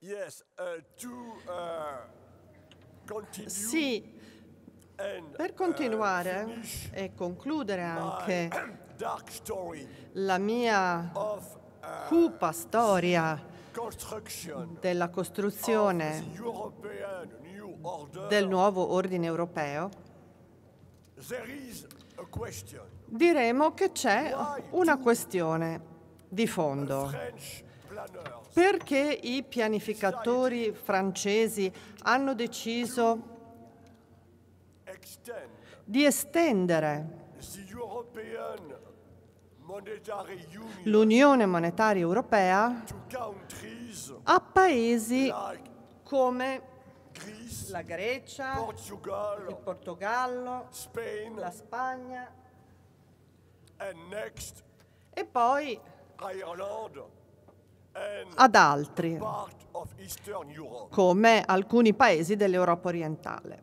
Yes, uh, to, uh, sì, per continuare uh, e concludere anche la mia uh, cupa storia della costruzione del nuovo ordine europeo, diremo che c'è una questione di fondo. Perché i pianificatori francesi hanno deciso di estendere l'Unione Monetaria Europea a paesi come la Grecia, il Portogallo, la Spagna e poi ad altri, come alcuni paesi dell'Europa orientale.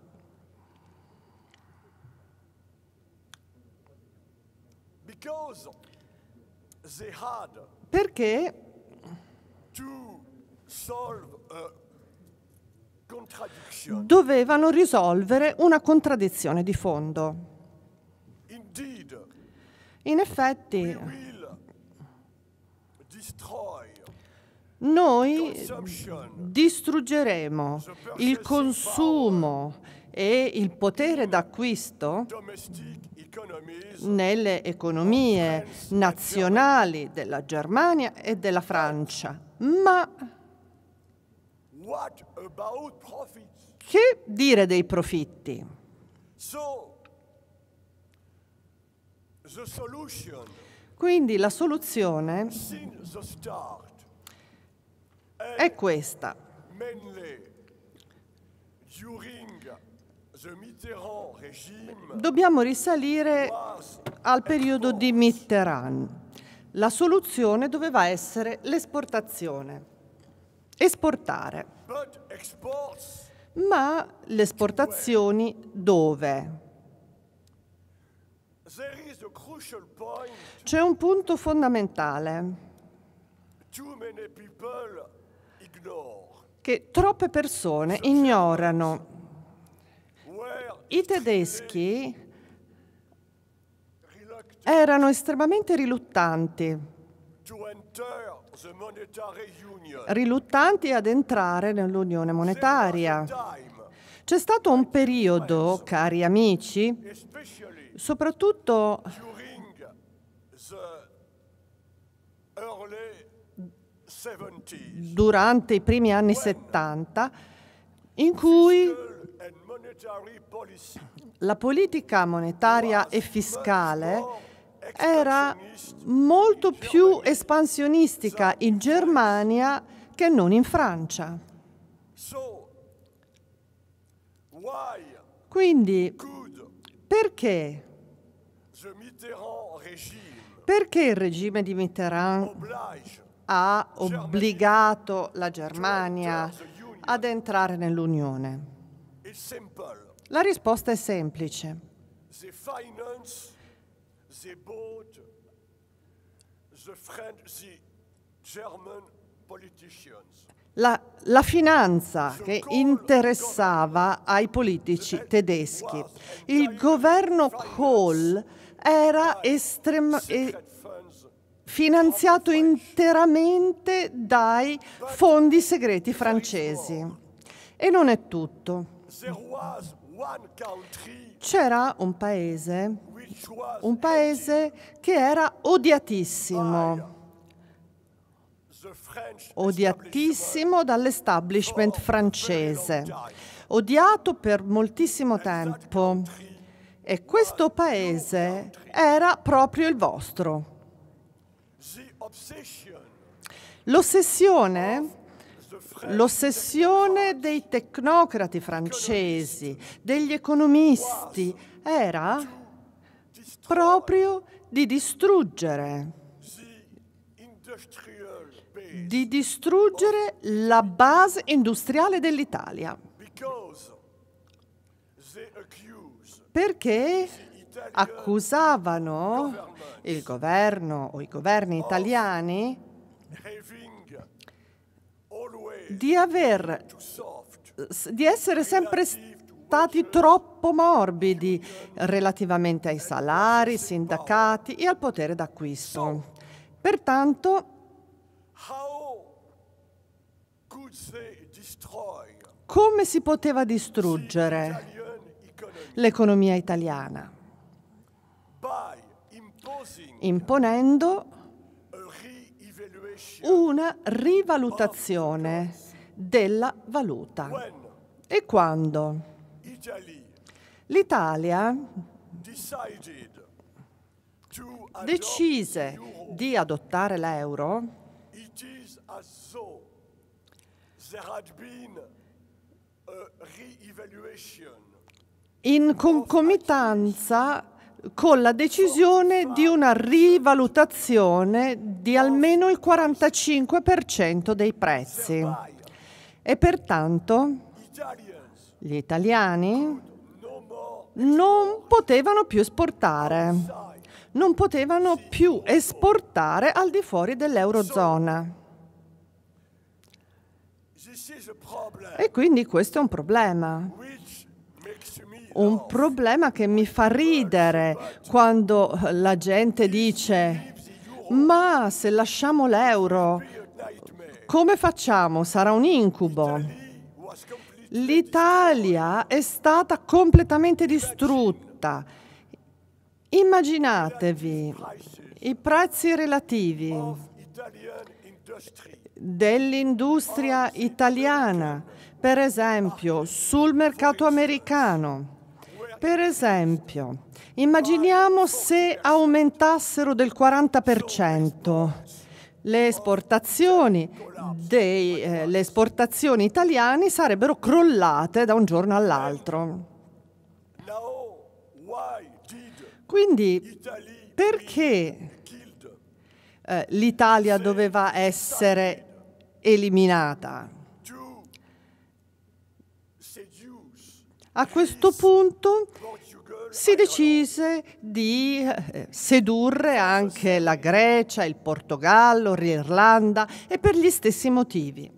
Perché dovevano risolvere una contraddizione di fondo. In effetti, noi distruggeremo il consumo e il potere d'acquisto nelle economie nazionali della Germania e della Francia. Ma che dire dei profitti? Quindi la soluzione è questa. Dobbiamo risalire al periodo di Mitterrand. La soluzione doveva essere l'esportazione, esportare. Ma le esportazioni dove? C'è un punto fondamentale che troppe persone ignorano. I tedeschi erano estremamente riluttanti, riluttanti ad entrare nell'unione monetaria. C'è stato un periodo, cari amici, soprattutto durante i primi anni 70 in cui la politica monetaria e fiscale era molto più espansionistica in Germania che non in Francia. Quindi, perché? Perché il regime di Mitterrand ha obbligato la cioè, Germania cioè, ad entrare nell'Unione? La risposta è semplice. La, la, finanza che interessava ai politici tedeschi. Il governo Kohl era estrem, finanziato interamente dai fondi segreti francesi. E non è tutto. C'era un paese, un paese che era odiatissimo, odiatissimo dall'establishment francese, odiato per moltissimo tempo. E questo paese era proprio il vostro. L'ossessione L'ossessione dei tecnocrati francesi, degli economisti, era proprio di distruggere, di distruggere la base industriale dell'Italia. Perché accusavano il governo o i governi italiani di, aver, di essere sempre stati troppo morbidi relativamente ai salari, ai sindacati e al potere d'acquisto. Pertanto, come si poteva distruggere l'economia italiana? imponendo una rivalutazione della valuta. E quando l'Italia decise di adottare l'euro, in concomitanza con la decisione di una rivalutazione di almeno il 45% dei prezzi. E pertanto gli italiani non potevano più esportare, non potevano più esportare al di fuori dell'Eurozona. E quindi questo è un problema un problema che mi fa ridere quando eh, la gente dice ma se lasciamo l'euro come facciamo? Sarà un incubo. L'Italia è stata completamente distrutta. Immaginatevi i prezzi relativi dell'industria italiana, per esempio sul mercato americano. Per esempio, immaginiamo se aumentassero del 40% le esportazioni, dei, eh, le esportazioni italiane sarebbero crollate da un giorno all'altro. Quindi perché eh, l'Italia doveva essere eliminata? A questo punto si decise di eh, sedurre anche la Grecia, il Portogallo, l'Irlanda e per gli stessi motivi.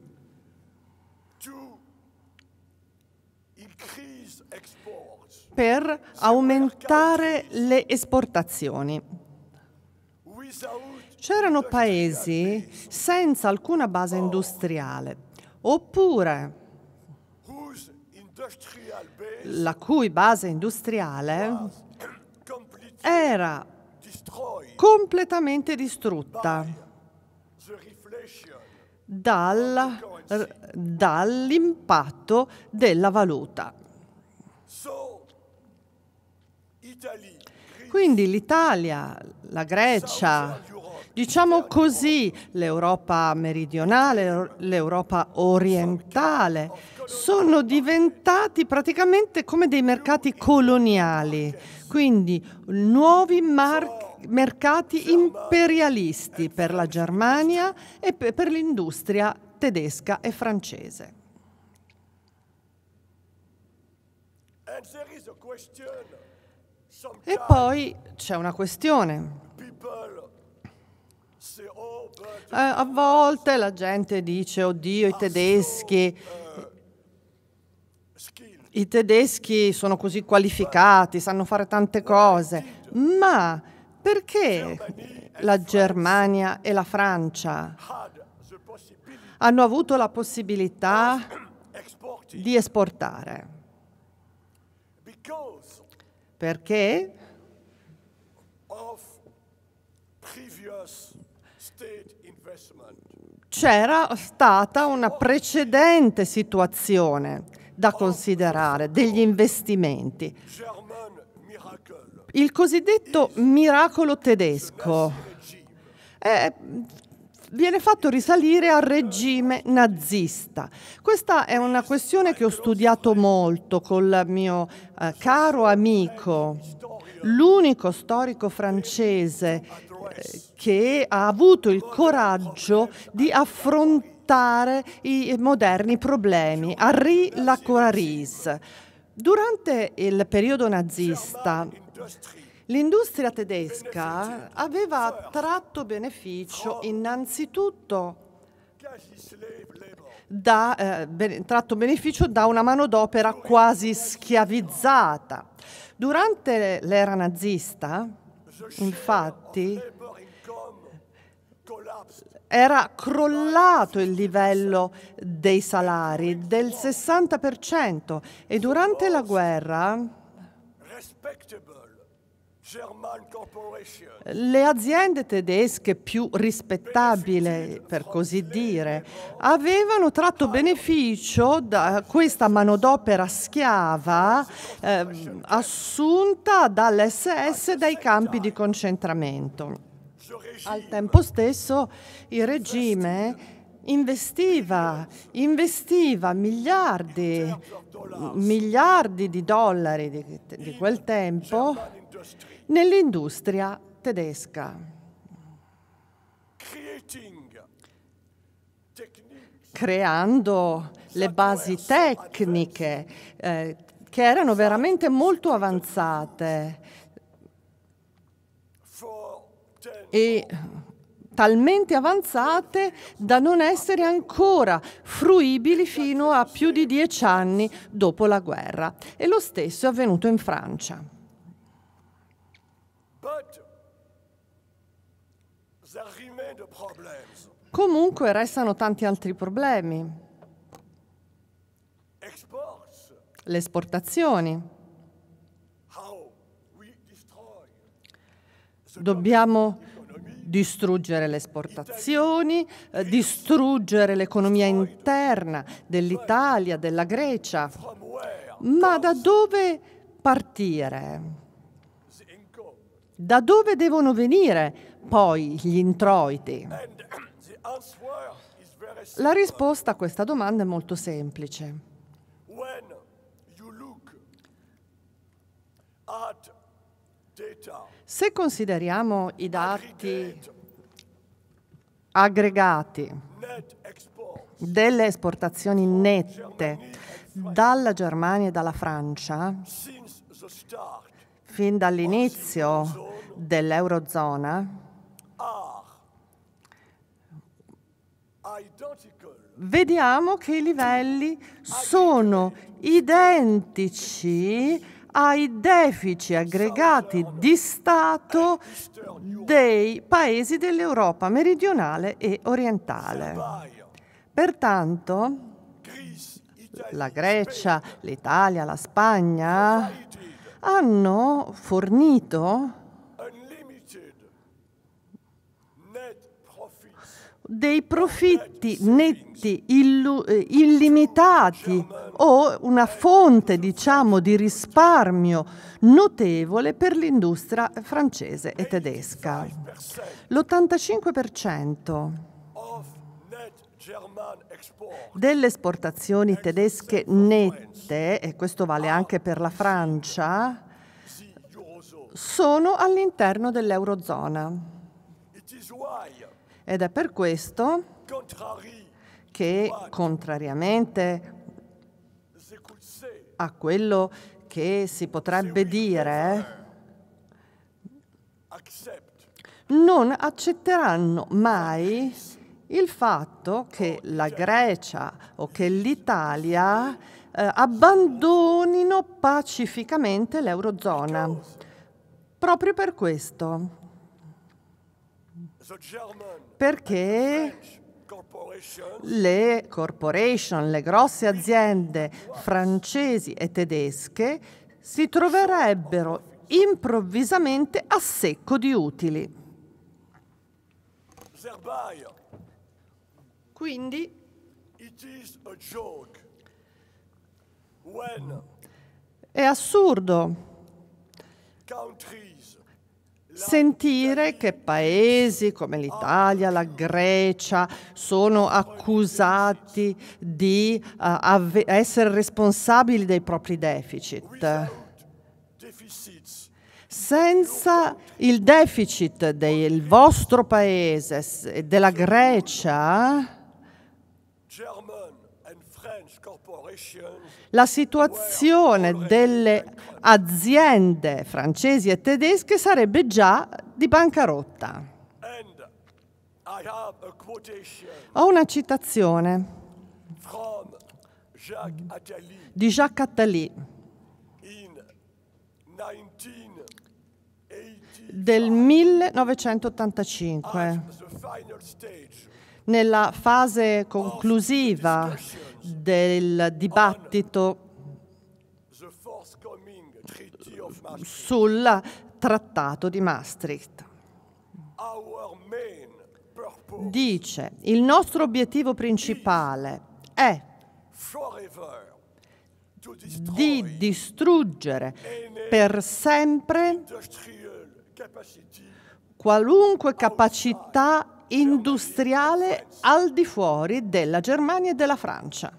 Per aumentare le esportazioni. C'erano paesi senza alcuna base industriale, oppure la cui base industriale era completamente distrutta dal, dall'impatto della valuta. Quindi l'Italia, la Grecia, Diciamo così, l'Europa meridionale, l'Europa orientale sono diventati praticamente come dei mercati coloniali, quindi nuovi marchi mercati imperialisti per la Germania e per l'industria tedesca e francese. E poi c'è una questione. Eh, a volte la gente dice, oddio, i tedeschi, i tedeschi sono così qualificati, sanno fare tante cose, ma perché la Germania e la Francia hanno avuto la possibilità di esportare? Perché? c'era stata una precedente situazione da considerare degli investimenti. Il cosiddetto miracolo tedesco è, eh, viene fatto risalire al regime nazista. Questa è una questione che ho studiato molto con il mio eh, caro amico, l'unico storico francese che ha avuto il coraggio di affrontare i moderni problemi, Henri Lacouaris. Durante il periodo nazista, l'industria tedesca aveva tratto beneficio innanzitutto da, eh, tratto beneficio da una manodopera quasi schiavizzata. Durante l'era nazista, Infatti, era crollato il livello dei salari del 60% e durante la guerra le aziende tedesche più rispettabili, per così dire, avevano tratto beneficio da questa manodopera schiava eh, assunta dall'SS dai campi di concentramento. Al tempo stesso il regime investiva, investiva miliardi, miliardi di dollari di, di quel tempo nell'industria tedesca. creando le basi tecniche eh, che erano veramente molto avanzate e talmente avanzate da non essere ancora fruibili fino a più di dieci anni dopo la guerra. E lo stesso è avvenuto in Francia. Comunque restano tanti altri problemi. Le esportazioni. Dobbiamo distruggere le esportazioni, eh, distruggere l'economia interna dell'Italia, della Grecia. Ma da dove partire? Da dove devono venire poi gli introiti? La risposta a questa domanda è molto semplice. Se consideriamo i dati aggregati delle esportazioni nette dalla Germania e dalla Francia, fin dall'inizio dell'Eurozona, vediamo che i livelli sono identici ai deficit aggregati di Stato dei paesi dell'Europa meridionale e orientale. Pertanto, la Grecia, l'Italia, la Spagna hanno fornito dei profitti netti, illu- eh, illimitati o una fonte diciamo, di risparmio notevole per l'industria francese e tedesca. L'85% delle esportazioni tedesche nette, e questo vale anche per la Francia, sono all'interno dell'Eurozona. Ed è per questo che, contrariamente a quello che si potrebbe dire, non accetteranno mai il fatto che la Grecia o che l'Italia eh, abbandonino pacificamente l'Eurozona. Proprio per questo perché le corporation, le grosse aziende francesi e tedesche si troverebbero improvvisamente a secco di utili. Quindi è assurdo Sentire che paesi come l'Italia, la Grecia sono accusati di uh, essere responsabili dei propri deficit. Senza il deficit del vostro paese e della Grecia, la situazione delle aziende francesi e tedesche sarebbe già di bancarotta. Ho una citazione di Jacques Attali del 1985, nella fase conclusiva del dibattito sul trattato di Maastricht. Dice, il nostro obiettivo principale è di distruggere per sempre qualunque capacità industriale al di fuori della Germania e della Francia.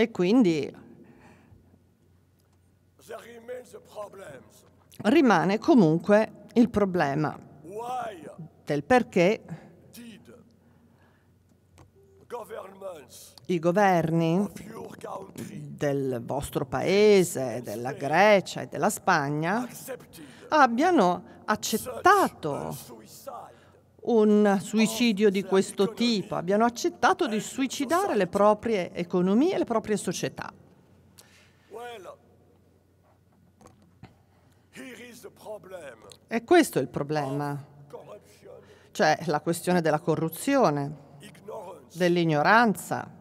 E quindi rimane comunque il problema del perché i governi del vostro paese, della Grecia e della Spagna abbiano accettato un suicidio di questo tipo, abbiano accettato di suicidare le proprie economie, e le proprie società. E questo è il problema, cioè la questione della corruzione, dell'ignoranza.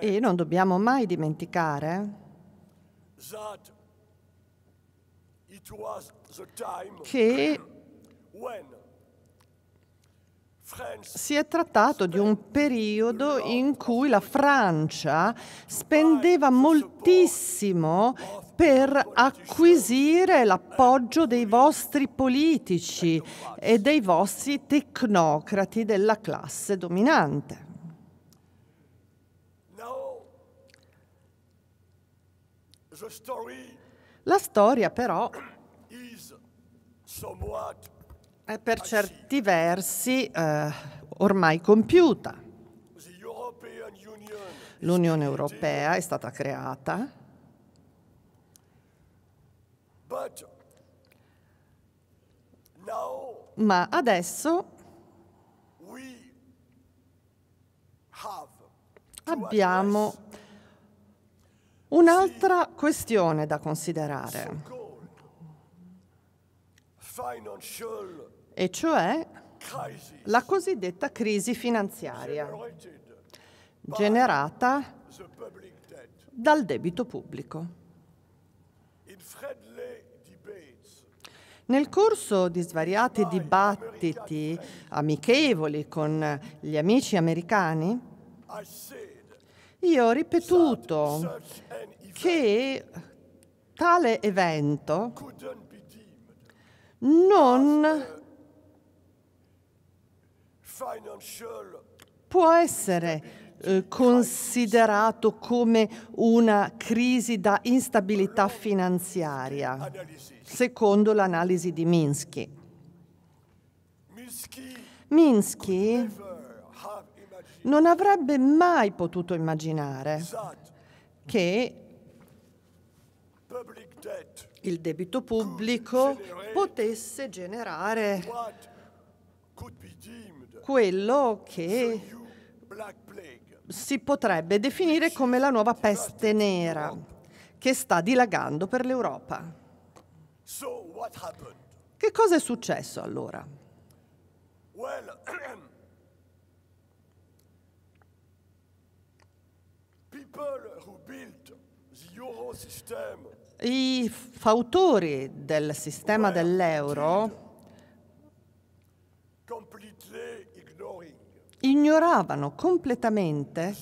E non dobbiamo mai dimenticare che si è trattato di un periodo in cui la Francia spendeva moltissimo per acquisire l'appoggio dei vostri politici e dei vostri tecnocrati della classe dominante. La storia però è per certi versi eh, ormai compiuta. L'Unione Europea è stata creata, ma adesso abbiamo un'altra questione da considerare e cioè la cosiddetta crisi finanziaria generata dal debito pubblico. Nel corso di svariati dibattiti amichevoli con gli amici americani, io ho ripetuto che tale evento non può essere eh, considerato come una crisi da instabilità finanziaria, secondo l'analisi di Minsky. Minsky non avrebbe mai potuto immaginare che il debito pubblico eh? potesse generare quello che si potrebbe definire come la nuova peste nera che sta dilagando per l'Europa. Che cosa è successo allora? I fautori del sistema dell'euro ignoravano completamente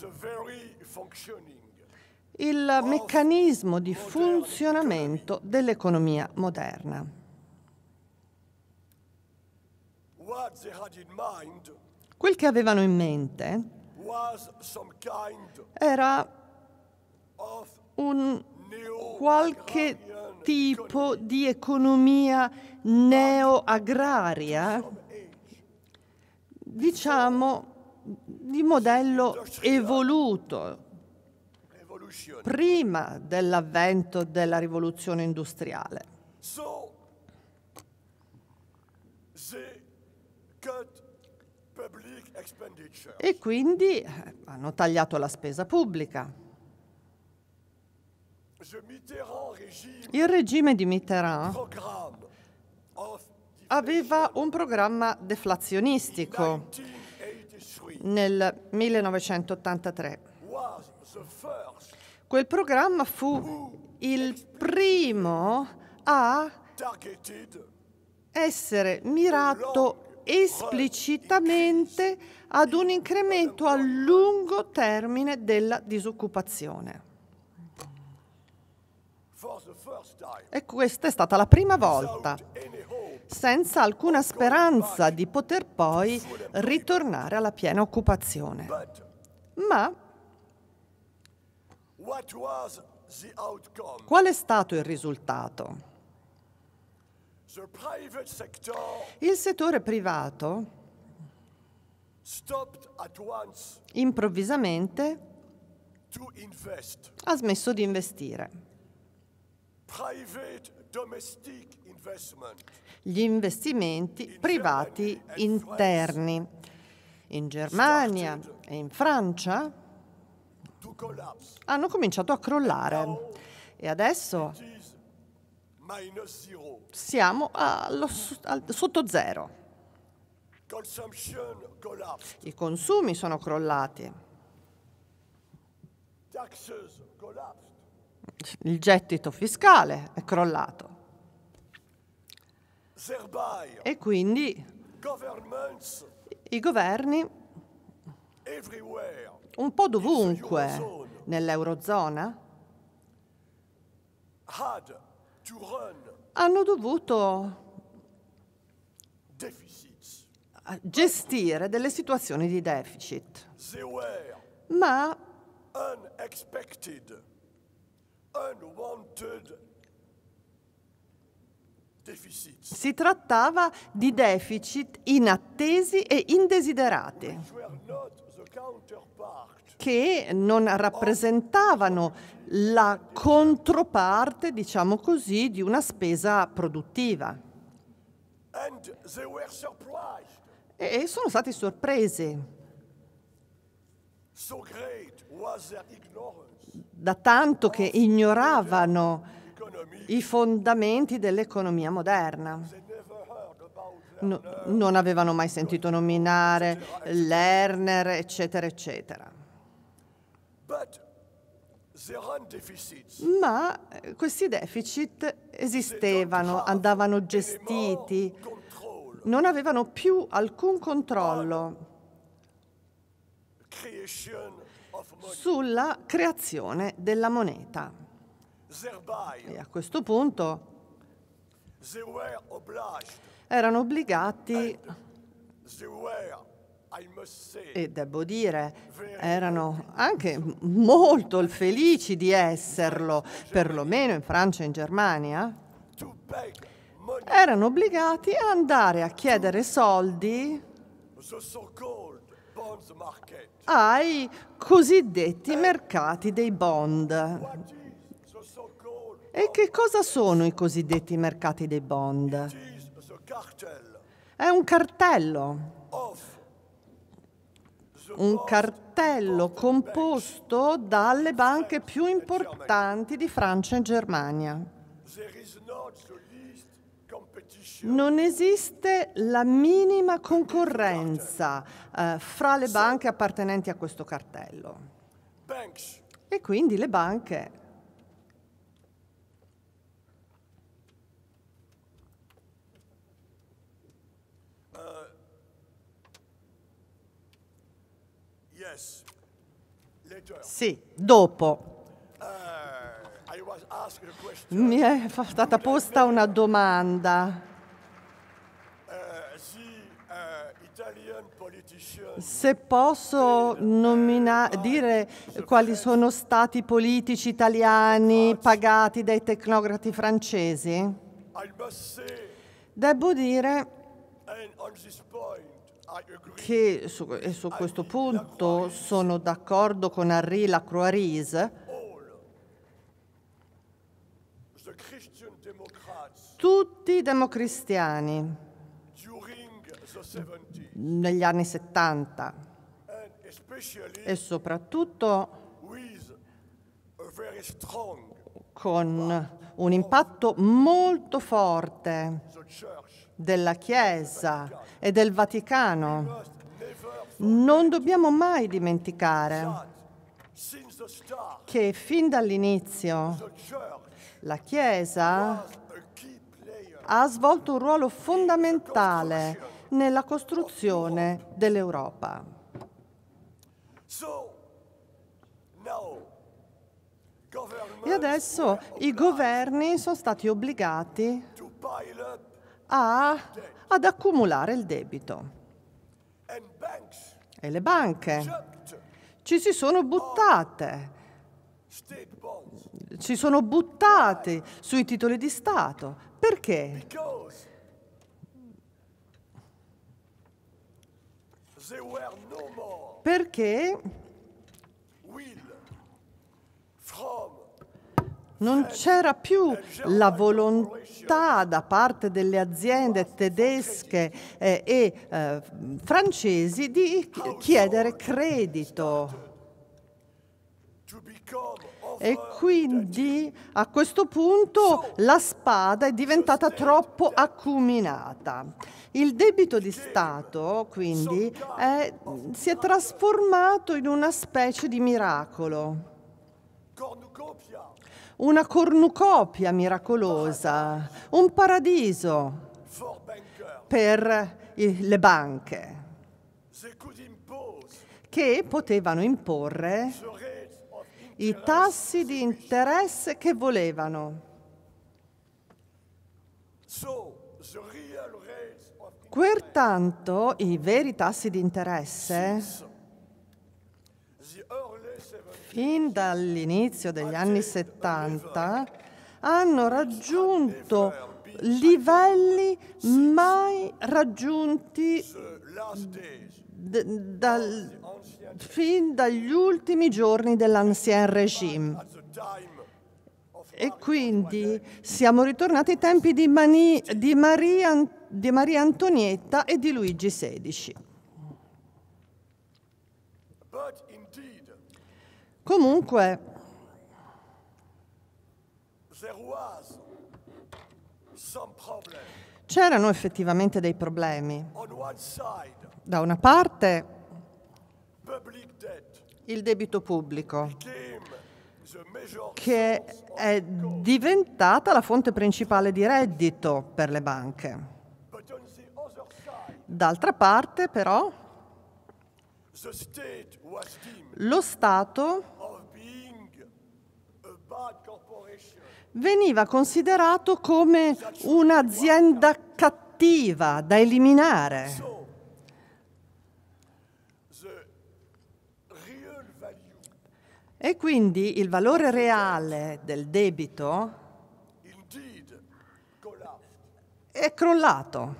il meccanismo di funzionamento dell'economia moderna. Quel che avevano in mente era un qualche tipo di economia neo-agraria, diciamo di modello evoluto, prima dell'avvento della rivoluzione industriale. E quindi eh, hanno tagliato la spesa pubblica. Il regime di Mitterrand aveva un programma deflazionistico nel 1983. Quel programma fu il primo a essere mirato esplicitamente ad un incremento a lungo termine della disoccupazione. E questa è stata la prima volta, senza alcuna speranza di poter poi ritornare alla piena occupazione. Ma qual è stato il risultato? Il settore privato improvvisamente ha smesso di investire gli investimenti privati interni. In Germania e in Francia hanno cominciato a crollare e adesso siamo allo, al, sotto zero. I consumi sono crollati il gettito fiscale è crollato. E quindi i governi, un po' dovunque nell'Eurozona, hanno dovuto gestire delle situazioni di deficit, ma si trattava di deficit inattesi e indesiderati che non rappresentavano la controparte, diciamo così, di una spesa produttiva. E sono stati sorpresi. So da tanto che ignoravano i fondamenti dell'economia moderna. No, non avevano mai sentito nominare Lerner, eccetera, eccetera. Ma eh, questi deficit esistevano, andavano gestiti, non avevano più alcun controllo sulla creazione della moneta. E a questo punto erano obbligati e devo dire, erano anche molto felici di esserlo, perlomeno in Francia e in Germania, erano obbligati a andare a chiedere soldi ai cosiddetti mercati dei bond. E che cosa sono i cosiddetti mercati dei bond? È un cartello. Un cartello composto dalle banche più importanti di Francia e Germania. Non esiste la minima concorrenza eh, fra le banche appartenenti a questo cartello. E quindi le banche eh, Sì, dopo. Eh, Mi è stata posta una domanda. Se posso nomina- dire quali sono stati i politici italiani pagati dai tecnocrati francesi, devo dire che su, e su questo punto sono d'accordo con Henri Lacroix, tutti i democristiani negli anni 70 e soprattutto con un impatto molto forte della Chiesa e del Vaticano. Non dobbiamo mai dimenticare che fin dall'inizio la Chiesa ha svolto un ruolo fondamentale nella costruzione dell'Europa. E adesso i governi sono stati obbligati a, ad accumulare il debito. E le banche ci si sono buttate, ci sono buttati sui titoli di Stato. Perché? Perché Will. From. non c'era più la volontà da parte delle aziende tedesche eh, e eh, francesi di chiedere credito e quindi a questo punto la spada è diventata troppo acuminata. Il debito di Stato, quindi, è, si è trasformato in una specie di miracolo. Una cornucopia miracolosa, un paradiso per le banche che potevano imporre i tassi di interesse che volevano. Pertanto i veri tassi di interesse fin dall'inizio degli anni 70 hanno raggiunto livelli mai raggiunti dal, fin dagli ultimi giorni dell'ancien regime. E quindi siamo ritornati ai tempi di, Mani, di, Maria, di Maria Antonietta e di Luigi XVI. Comunque, c'erano effettivamente dei problemi. Da una parte il debito pubblico, che è diventata la fonte principale di reddito per le banche. D'altra parte, però, lo Stato veniva considerato come un'azienda cattiva da eliminare. E quindi il valore reale del debito è crollato.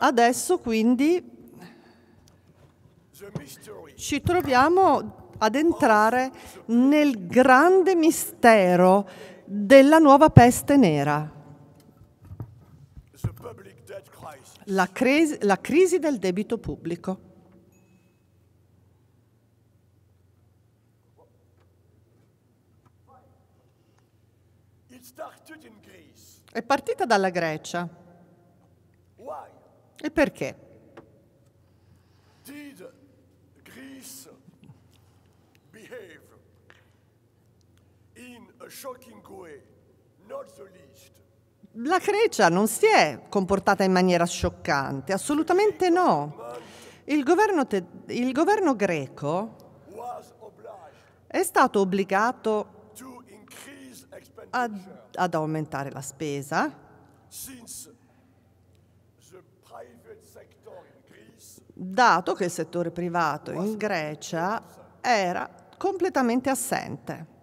Adesso quindi ci troviamo ad entrare nel grande mistero della nuova peste nera, la crisi, la crisi del debito pubblico. È partita dalla Grecia. E perché? La Grecia non si è comportata in maniera scioccante, assolutamente no. Il governo, te, il governo greco è stato obbligato a ad aumentare la spesa. Dato che il settore privato in Grecia era completamente assente.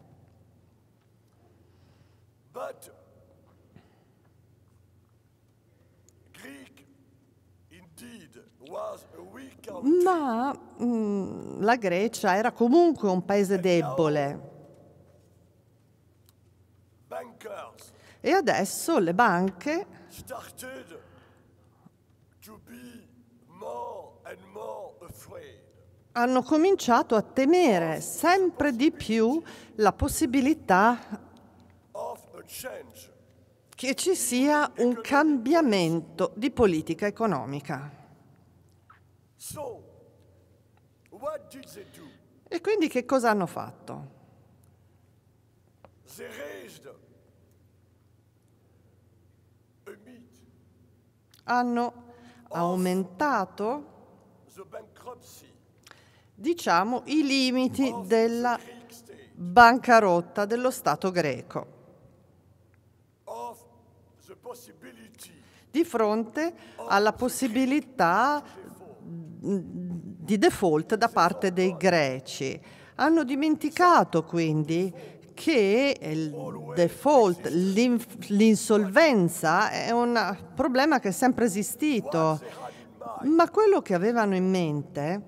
Ma mh, mm, la Grecia era comunque un paese ecco. debole E adesso le banche hanno cominciato a temere sempre di più la possibilità che ci sia un cambiamento di politica economica. E quindi che cosa hanno fatto? hanno aumentato diciamo, i limiti della bancarotta dello Stato greco di fronte alla possibilità di default da parte dei greci. Hanno dimenticato quindi che il default, l'insolvenza è un problema che è sempre esistito, ma quello che avevano in mente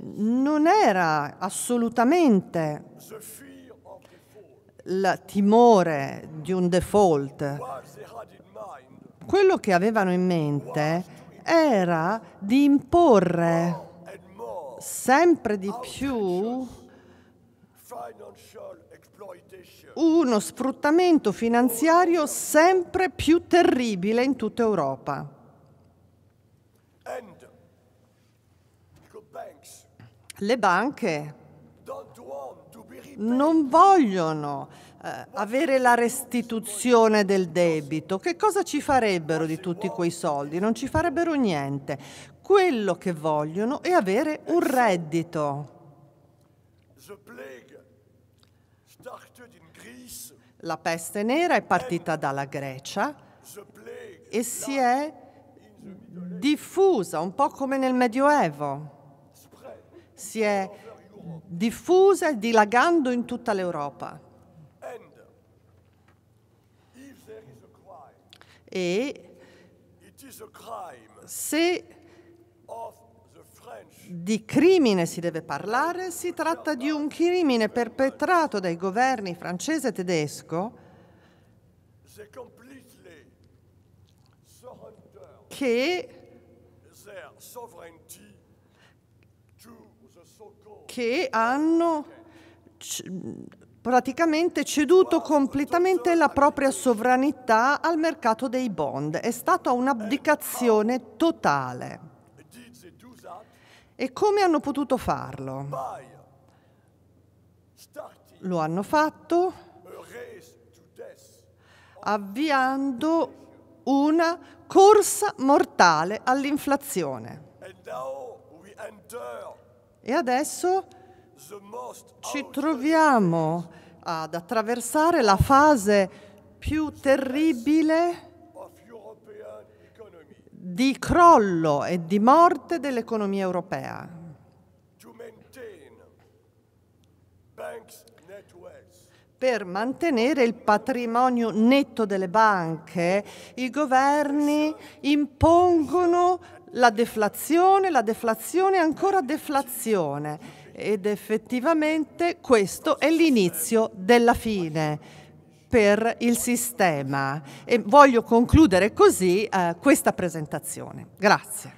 non era assolutamente il timore di un default. Quello che avevano in mente era di imporre sempre di più uno sfruttamento finanziario sempre più terribile in tutta Europa. Le banche non vogliono eh, avere la restituzione del debito. Che cosa ci farebbero di tutti quei soldi? Non ci farebbero niente. Quello che vogliono è avere un reddito. La peste nera è partita dalla Grecia e si è diffusa un po' come nel Medioevo. Si è diffusa e dilagando in tutta l'Europa. E se di crimine si deve parlare, si tratta di un crimine perpetrato dai governi francese e tedesco che, che hanno praticamente ceduto completamente la propria sovranità al mercato dei bond. È stata un'abdicazione totale. E come hanno potuto farlo? Lo hanno fatto avviando una corsa mortale all'inflazione. E adesso ci troviamo ad attraversare la fase più terribile di crollo e di morte dell'economia europea. Per mantenere il patrimonio netto delle banche, i governi impongono la deflazione, la deflazione e ancora deflazione ed effettivamente questo è l'inizio della fine per il sistema. E voglio concludere così eh, questa presentazione. Grazie.